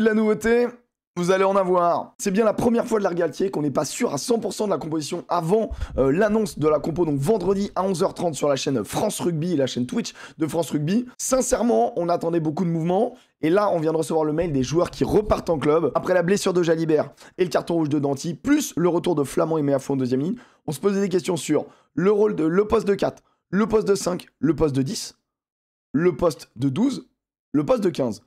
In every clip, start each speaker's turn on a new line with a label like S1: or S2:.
S1: de la nouveauté vous allez en avoir. C'est bien la première fois de l'Argaltier qu'on n'est pas sûr à 100% de la composition avant euh, l'annonce de la compo, donc vendredi à 11h30 sur la chaîne France Rugby, la chaîne Twitch de France Rugby. Sincèrement, on attendait beaucoup de mouvements. Et là, on vient de recevoir le mail des joueurs qui repartent en club après la blessure de Jalibert et le carton rouge de Danty, plus le retour de Flamand et Méafou en deuxième ligne. On se posait des questions sur le rôle de le poste de 4, le poste de 5, le poste de 10, le poste de 12, le poste de 15.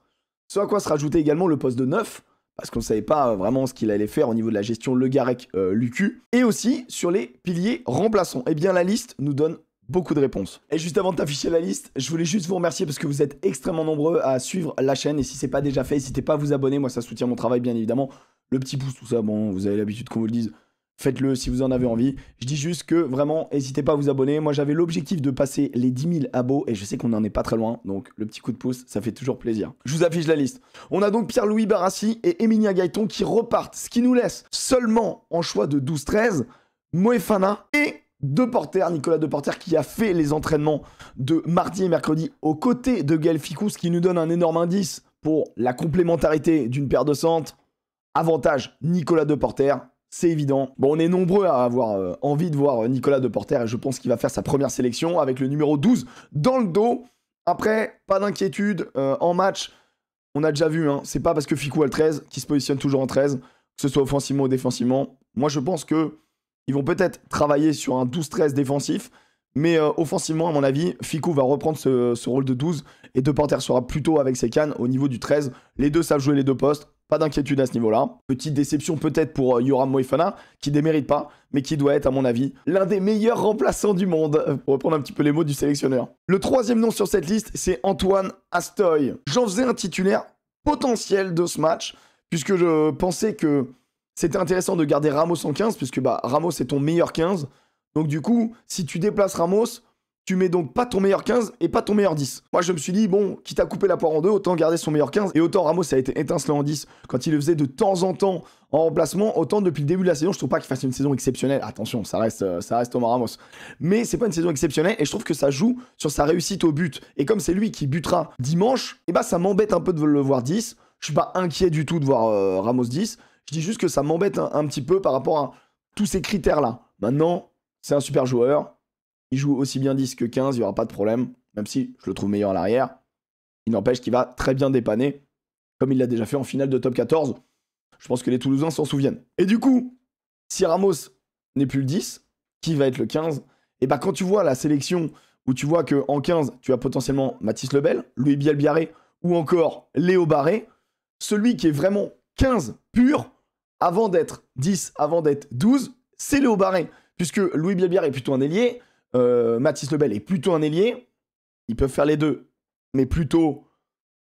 S1: Ce à quoi se rajoutait également le poste de 9, parce qu'on ne savait pas euh, vraiment ce qu'il allait faire au niveau de la gestion Le Garec euh, Lucu, et aussi sur les piliers remplaçants. Eh bien, la liste nous donne beaucoup de réponses. Et juste avant de la liste, je voulais juste vous remercier parce que vous êtes extrêmement nombreux à suivre la chaîne, et si c'est pas déjà fait, n'hésitez pas à vous abonner, moi ça soutient mon travail bien évidemment. Le petit pouce, tout ça, bon, vous avez l'habitude qu'on vous le dise. Faites-le si vous en avez envie. Je dis juste que vraiment, n'hésitez pas à vous abonner. Moi, j'avais l'objectif de passer les 10 000 abos et je sais qu'on n'en est pas très loin. Donc, le petit coup de pouce, ça fait toujours plaisir. Je vous affiche la liste. On a donc Pierre-Louis Barassi et Emilia Gaëton qui repartent, ce qui nous laisse seulement en choix de 12-13, Moefana et Deporter, Nicolas Deporter, qui a fait les entraînements de mardi et mercredi aux côtés de Gaël Ficou, ce qui nous donne un énorme indice pour la complémentarité d'une paire de centres. Avantage Nicolas Deporter, c'est évident. Bon, on est nombreux à avoir euh, envie de voir euh, Nicolas Deporter et je pense qu'il va faire sa première sélection avec le numéro 12 dans le dos. Après, pas d'inquiétude euh, en match. On a déjà vu, hein, c'est pas parce que Ficou a le 13 qui se positionne toujours en 13, que ce soit offensivement ou défensivement. Moi, je pense que ils vont peut-être travailler sur un 12-13 défensif, mais offensivement, à mon avis, Ficou va reprendre ce, ce rôle de 12 et Deporter sera plutôt avec ses cannes au niveau du 13. Les deux savent jouer les deux postes. Pas d'inquiétude à ce niveau-là. Petite déception peut-être pour euh, Yoram Moifana, qui démérite pas, mais qui doit être, à mon avis, l'un des meilleurs remplaçants du monde, pour reprendre un petit peu les mots du sélectionneur. Le troisième nom sur cette liste, c'est Antoine Astoy. J'en faisais un titulaire potentiel de ce match, puisque je pensais que c'était intéressant de garder Ramos en 15, puisque bah, Ramos est ton meilleur 15. Donc du coup, si tu déplaces Ramos, tu mets donc pas ton meilleur 15 et pas ton meilleur 10. Moi, je me suis dit, bon, quitte à couper la poire en deux, autant garder son meilleur 15. Et autant Ramos, a été étincelant en 10 quand il le faisait de temps en temps en remplacement. Autant depuis le début de la saison, je trouve pas qu'il fasse une saison exceptionnelle. Attention, ça reste, euh, ça reste Thomas Ramos. Mais c'est pas une saison exceptionnelle et je trouve que ça joue sur sa réussite au but. Et comme c'est lui qui butera dimanche, et eh bah ben, ça m'embête un peu de le voir 10. Je suis pas inquiet du tout de voir euh, Ramos 10. Je dis juste que ça m'embête un petit peu par rapport à tous ces critères-là. Maintenant, c'est un super joueur il joue aussi bien 10 que 15, il n'y aura pas de problème, même si je le trouve meilleur à l'arrière. Il n'empêche qu'il va très bien dépanner, comme il l'a déjà fait en finale de top 14. Je pense que les Toulousains s'en souviennent. Et du coup, si Ramos n'est plus le 10, qui va être le 15 Et bah quand tu vois la sélection où tu vois que en 15, tu as potentiellement Mathis Lebel, Louis Bielbiaré ou encore Léo Barré, celui qui est vraiment 15 pur avant d'être 10, avant d'être 12, c'est Léo Barré, puisque Louis Bielbiaré est plutôt un ailier, euh, Mathis Lebel est plutôt un ailier, ils peuvent faire les deux, mais plutôt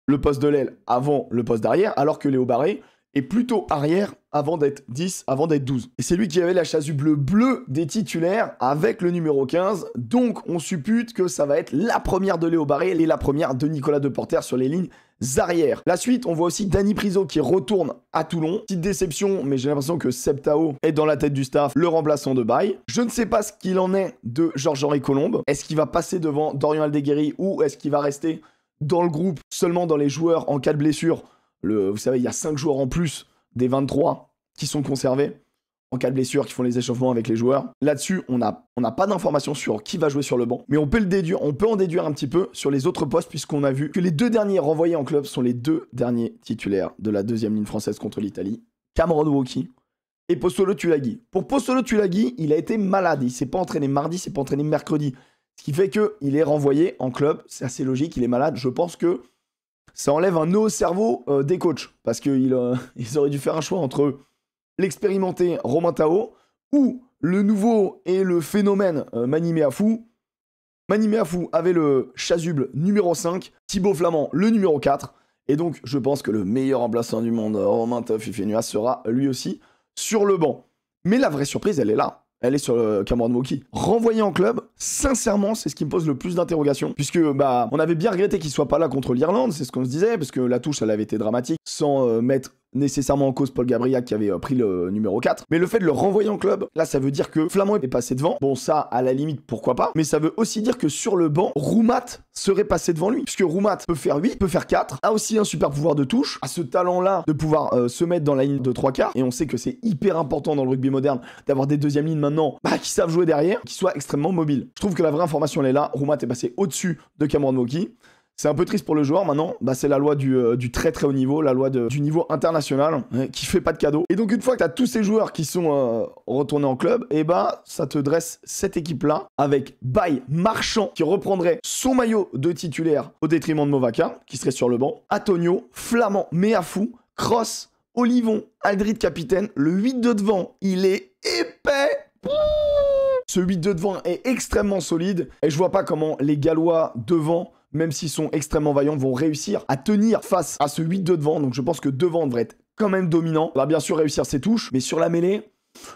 S1: le poste de l'aile avant le poste d'arrière, alors que Léo Barré, et plutôt arrière avant d'être 10, avant d'être 12. Et c'est lui qui avait la chasuble bleue des titulaires avec le numéro 15. Donc on suppute que ça va être la première de Léo Elle et la première de Nicolas Deporter sur les lignes arrière. La suite, on voit aussi Danny Priso qui retourne à Toulon. Petite déception, mais j'ai l'impression que Septao est dans la tête du staff, le remplaçant de bail Je ne sais pas ce qu'il en est de Georges-Henri Colombe. Est-ce qu'il va passer devant Dorian Aldeguerri ou est-ce qu'il va rester dans le groupe seulement dans les joueurs en cas de blessure vous savez, il y a 5 joueurs en plus des 23 qui sont conservés en cas de blessure, qui font les échauffements avec les joueurs. Là-dessus, on n'a pas d'informations sur qui va jouer sur le banc, mais on peut, en déduire un petit peu sur les autres postes, puisqu'on a vu que les deux derniers renvoyés en club sont les deux derniers titulaires de la deuxième ligne française contre l'Italie. Cameron Wauki et Postolo Tulagi. Pour Postolo Tulagi, il a été malade. Il s'est pas entraîné mardi, il s'est pas entraîné mercredi. Ce qui fait qu'il est renvoyé en club. C'est assez logique, il est malade. Je pense que ça enlève un nœud au cerveau euh, des coachs. Parce qu'ils euh, auraient dû faire un choix entre l'expérimenté Romain Tao ou le nouveau et le phénomène euh, Manimé à fou. Manimé avait le chasuble numéro 5, Thibaut Flamand le numéro 4. Et donc, je pense que le meilleur remplaçant du monde, Romain Tao Fifenua, sera lui aussi sur le banc. Mais la vraie surprise, elle est là elle est sur le Cameron Moki. Renvoyé en club, sincèrement, c'est ce qui me pose le plus d'interrogations. Puisque, bah, on avait bien regretté qu'il soit pas là contre l'Irlande, c'est ce qu'on se disait, parce que la touche, elle avait été dramatique, sans euh, mettre nécessairement en cause Paul Gabriel qui avait euh, pris le numéro 4. Mais le fait de le renvoyer en club, là ça veut dire que Flamand est passé devant. Bon ça à la limite pourquoi pas, mais ça veut aussi dire que sur le banc, Roumat serait passé devant lui. Puisque Roumat peut faire 8, peut faire 4, a aussi un super pouvoir de touche, a ce talent là de pouvoir euh, se mettre dans la ligne de 3 quarts. Et on sait que c'est hyper important dans le rugby moderne d'avoir des deuxièmes lignes maintenant bah, qui savent jouer derrière, qui soient extrêmement mobiles. Je trouve que la vraie information elle est là. Roumat est passé au-dessus de Cameron Moki. C'est un peu triste pour le joueur maintenant. Bah, c'est la loi du, euh, très très haut niveau, la loi du niveau international hein, qui fait pas de cadeau. Et donc une fois que tu as tous ces joueurs qui sont euh, retournés en club, et eh bah ça te dresse cette équipe là avec Bay Marchand qui reprendrait son maillot de titulaire au détriment de Movaca qui serait sur le banc, Antonio, Flamand, fou. Cross, Olivon, Aldrid, capitaine, le 8 de devant, il est épais. Ce 8 de devant est extrêmement solide et je vois pas comment les Gallois devant même s'ils sont extrêmement vaillants, vont réussir à tenir face à ce 8-2 devant. Donc je pense que devant devrait être quand même dominant. On va bien sûr réussir ses touches, mais sur la mêlée,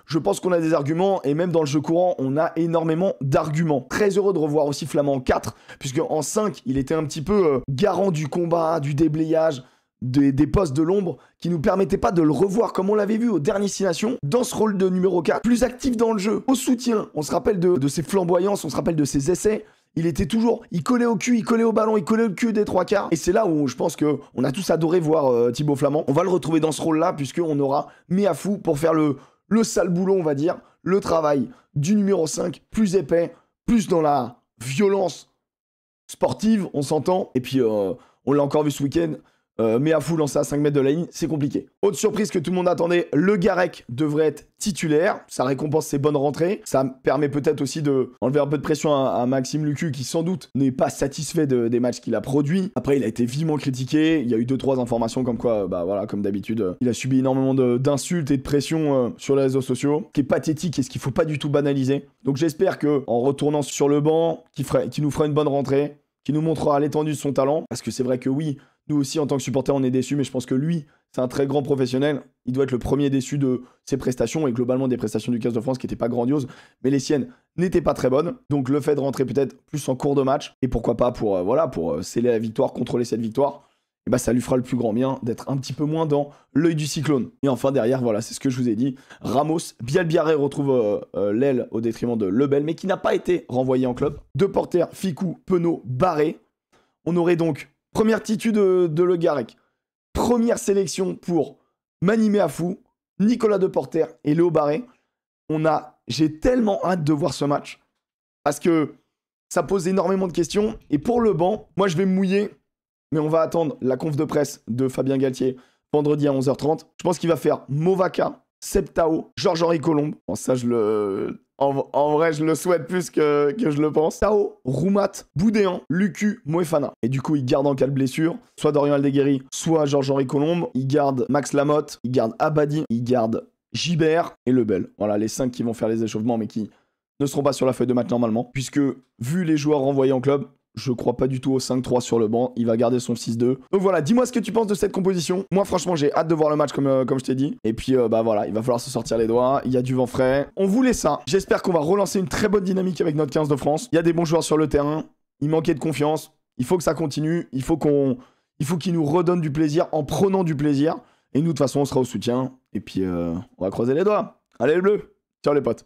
S1: je pense qu'on a des arguments et même dans le jeu courant, on a énormément d'arguments. Très heureux de revoir aussi Flamand en 4, puisque en 5, il était un petit peu euh, garant du combat, du déblayage, des, des postes de l'ombre qui nous permettait pas de le revoir comme on l'avait vu au dernier Six Nations, dans ce rôle de numéro 4, plus actif dans le jeu, au soutien. On se rappelle de, de ses flamboyances, on se rappelle de ses essais il était toujours, il collait au cul, il collait au ballon, il collait au cul des trois quarts. Et c'est là où je pense que on a tous adoré voir euh, Thibaut Flamand. On va le retrouver dans ce rôle-là puisqu'on aura mis à fou pour faire le, le sale boulot, on va dire, le travail du numéro 5, plus épais, plus dans la violence sportive, on s'entend. Et puis, euh, on l'a encore vu ce week-end, euh, mais à fou lancer à 5 mètres de la ligne, c'est compliqué. Autre surprise que tout le monde attendait, le Garec devrait être titulaire. Ça récompense ses bonnes rentrées. Ça permet peut-être aussi de enlever un peu de pression à, Maxime Lucu qui sans doute n'est pas satisfait des matchs qu'il a produits. Après, il a été vivement critiqué. Il y a eu 2-3 informations comme quoi, euh, bah voilà, comme d'habitude, euh, il a subi énormément d'insultes et de pression sur les réseaux sociaux, qui est pathétique et ce qu'il faut pas du tout banaliser. Donc j'espère que en retournant sur le banc, qui nous fera une bonne rentrée, qui nous montrera l'étendue de son talent, parce que c'est vrai que oui, nous aussi, en tant que supporters, on est déçus, mais je pense que lui, c'est un très grand professionnel. Il doit être le premier déçu de ses prestations et globalement des prestations du 15 de France qui n'étaient pas grandioses, mais les siennes n'étaient pas très bonnes. Donc le fait de rentrer peut-être plus en cours de match et pourquoi pas pour euh, voilà pour euh, sceller la victoire, contrôler cette victoire. Et eh bah ben, ça lui fera le plus grand bien d'être un petit peu moins dans l'œil du cyclone. Et enfin derrière, voilà, c'est ce que je vous ai dit. Ramos, Bialbiaré retrouve euh, l'aile au détriment de Lebel, mais qui n'a pas été renvoyé en club. Deux porteurs, Ficou, Penaud, Barré. On aurait donc Première titude de, Le Garec. Première sélection pour Manimé Afou, Nicolas Deporter et Léo Barré. On a, j'ai tellement hâte de voir ce match parce que ça pose énormément de questions. Et pour le banc, moi je vais mouiller, mais on va attendre la conf de presse de Fabien Galtier vendredi à 11h30. Je pense qu'il va faire Movaca, Septao, Georges-Henri Colombe. Bon, ça, je le. En, vrai, je le souhaite plus que, que je le pense. Tao, Roumat, Boudéan, Lucu, Moefana. Et du coup, ils gardent en cas de blessure, soit Dorian Aldeguerri, soit Georges-Henri Colombe. Il garde Max Lamotte, il garde Abadi, il garde Gibert et Lebel. Voilà, les cinq qui vont faire les échauffements, mais qui ne seront pas sur la feuille de match normalement. Puisque, vu les joueurs renvoyés en club, je crois pas du tout au 5-3 sur le banc. Il va garder son 6-2. Donc voilà, dis-moi ce que tu penses de cette composition. Moi, franchement, j'ai hâte de voir le match comme, euh, comme je t'ai dit. Et puis, euh, bah voilà, il va falloir se sortir les doigts. Il y a du vent frais. On voulait ça. J'espère qu'on va relancer une très bonne dynamique avec notre 15 de France. Il y a des bons joueurs sur le terrain. Il manquait de confiance. Il faut que ça continue. Il faut qu'on, il faut qu'ils nous redonnent du plaisir en prenant du plaisir. Et nous, de toute façon, on sera au soutien. Et puis, euh, on va croiser les doigts. Allez, les bleus. Ciao, les potes.